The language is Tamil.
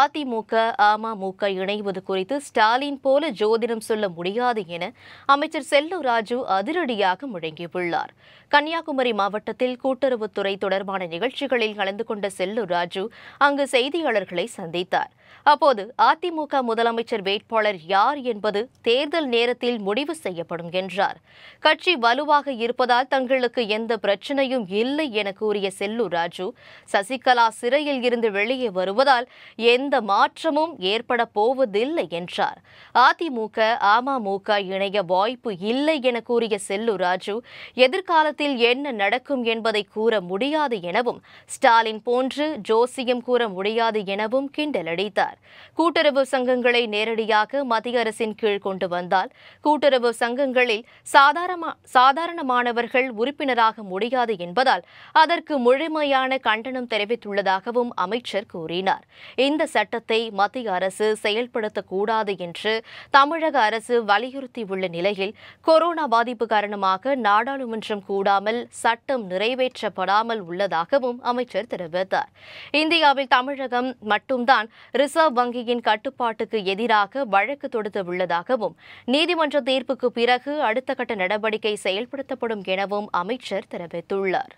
அதிமுக அமமுக இணைவது குறித்து ஸ்டாலின் போல ஜோதிடம் சொல்ல முடியாது என அமைச்சர் செல்லூர் ராஜு அதிரடியாக முழங்கியுள்ளார் கன்னியாகுமரி மாவட்டத்தில் கூட்டுறவுத்துறை தொடர்பான நிகழ்ச்சிகளில் கலந்து கொண்ட செல்லூர் ராஜு அங்கு செய்தியாளர்களை சந்தித்தார் அப்போது அதிமுக முதலமைச்சர் வேட்பாளர் யார் என்பது தேர்தல் நேரத்தில் முடிவு செய்யப்படும் என்றார் கட்சி வலுவாக இருப்பதால் தங்களுக்கு எந்த பிரச்சனையும் இல்லை என கூறிய செல்லூர் ராஜு சசிகலா சிறையில் இருந்து வெளியே வருவதால் எந்த மாற்றமும் ஏற்பட போவதில்லை என்றார் அதிமுக அமமுக இணைய வாய்ப்பு இல்லை என கூறிய செல்லூர் ராஜு எதிர்காலத்தில் என்ன நடக்கும் என்பதை கூற முடியாது எனவும் ஸ்டாலின் போன்று ஜோசியம் கூற முடியாது எனவும் கிண்டலடித்தார் தெரிவித்தார் கூட்டுறவு சங்கங்களை நேரடியாக மத்திய அரசின் கீழ் கொண்டு வந்தால் கூட்டுறவு சங்கங்களில் சாதாரணமானவர்கள் உறுப்பினராக முடியாது என்பதால் அதற்கு முழுமையான கண்டனம் தெரிவித்துள்ளதாகவும் அமைச்சர் கூறினார் இந்த சட்டத்தை மத்திய அரசு செயல்படுத்தக்கூடாது என்று தமிழக அரசு வலியுறுத்தியுள்ள நிலையில் கொரோனா பாதிப்பு காரணமாக நாடாளுமன்றம் கூடாமல் சட்டம் நிறைவேற்றப்படாமல் உள்ளதாகவும் அமைச்சர் தெரிவித்தார் இந்தியாவில் தமிழகம் மட்டும்தான் ரிசர்வ் வங்கியின் கட்டுப்பாட்டுக்கு எதிராக வழக்கு தொடுத்து உள்ளதாகவும் நீதிமன்ற தீர்ப்புக்கு பிறகு அடுத்த கட்ட நடவடிக்கை செயல்படுத்தப்படும் எனவும் அமைச்சர் தெரிவித்துள்ளார்